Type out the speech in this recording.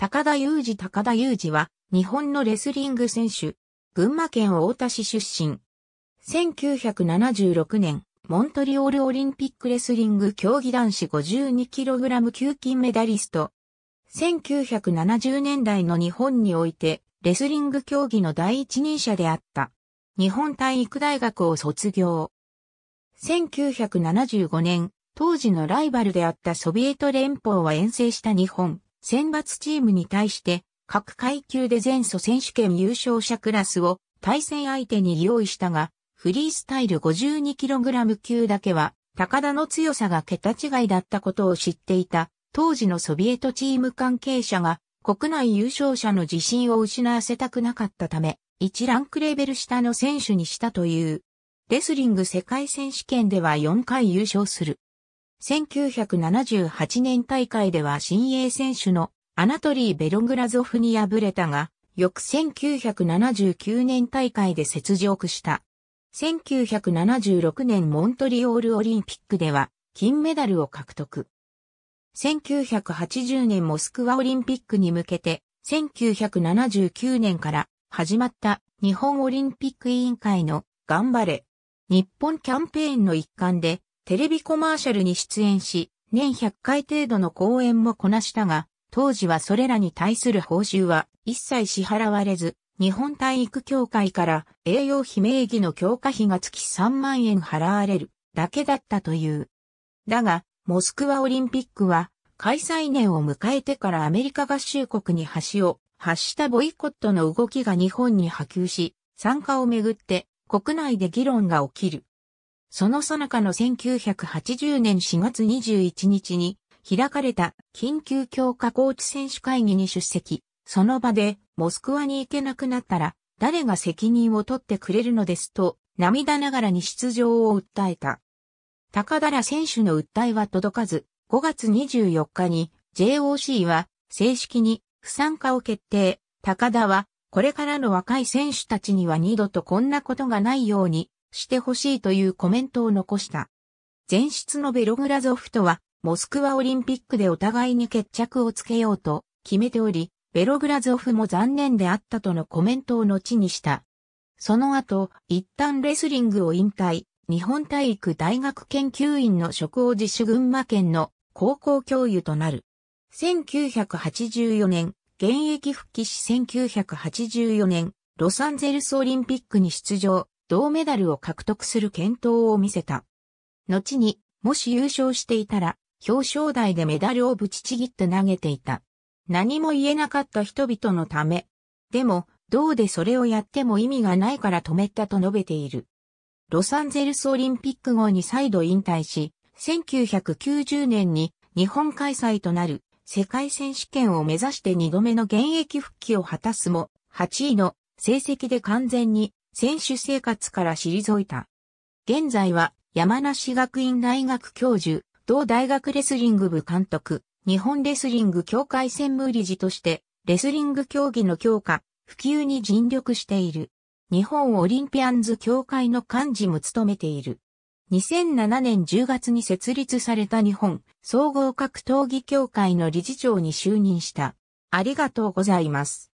高田裕二高田裕二は、日本のレスリング選手、群馬県太田市出身。1976年、モントリオールオリンピックレスリング競技男子 52kg 級金メダリスト。1970年代の日本において、レスリング競技の第一人者であった。日本体育大学を卒業。1975年、当時のライバルであったソビエト連邦は遠征した日本。選抜チームに対して各階級で前祖選手権優勝者クラスを対戦相手に用意したが、フリースタイル 52kg 級だけは高田の強さが桁違いだったことを知っていた当時のソビエトチーム関係者が国内優勝者の自信を失わせたくなかったため、1ランクレベル下の選手にしたという。レスリング世界選手権では4回優勝する。1978年大会では新鋭選手のアナトリー・ベログラゾフに敗れたが、翌1979年大会で雪辱した。1976年モントリオールオリンピックでは金メダルを獲得。1980年モスクワオリンピックに向けて、1979年から始まった日本オリンピック委員会の頑張れ日本キャンペーンの一環でテレビコマーシャルに出演し、年100回程度の講演もこなしたが、当時はそれらに対する報酬は一切支払われず、日本体育協会から栄養費名義の強化費が月3万円払われるだけだったという。だが、モスクワオリンピックは開催年を迎えてからアメリカ合衆国に橋を発したボイコットの動きが日本に波及し、参加をめぐって国内で議論が起きる。その最中の1980年4月21日に開かれた緊急強化コーチ選手会議に出席。その場でモスクワに行けなくなったら誰が責任を取ってくれるのですと涙ながらに出場を訴えた。高田ら選手の訴えは届かず、5月24日に JOC は正式に不参加を決定。高田はこれからの若い選手たちには二度とこんなことがないようにしてほしいというコメントを残した。前室のベログラゾフとは、モスクワオリンピックでお互いに決着をつけようと決めており、ベログラゾフも残念であったとのコメントを後にした。その後、一旦レスリングを引退、日本体育大学研究員の職を自主群馬県の高校教諭となる。1984年、現役復帰し1984年、ロサンゼルスオリンピックに出場、銅メダルを獲得する検討を見せた。後に、もし優勝していたら、表彰台でメダルをぶちちぎって投げていた。何も言えなかった人々のため。でも、銅でそれをやっても意味がないから止めたと述べている。ロサンゼルスオリンピック後に再度引退し、1990年に日本開催となる世界選手権を目指して2度目の現役復帰を果たすも、8位の成績で完全に選手生活から退いた。現在は山梨学院大学教授、同大学レスリング部監督、日本レスリング協会専務理事として、レスリング競技の強化、普及に尽力している。日本オリンピアンズ協会の幹事も務めている。2007年10月に設立された日本総合格闘技協会の理事長に就任した。ありがとうございます。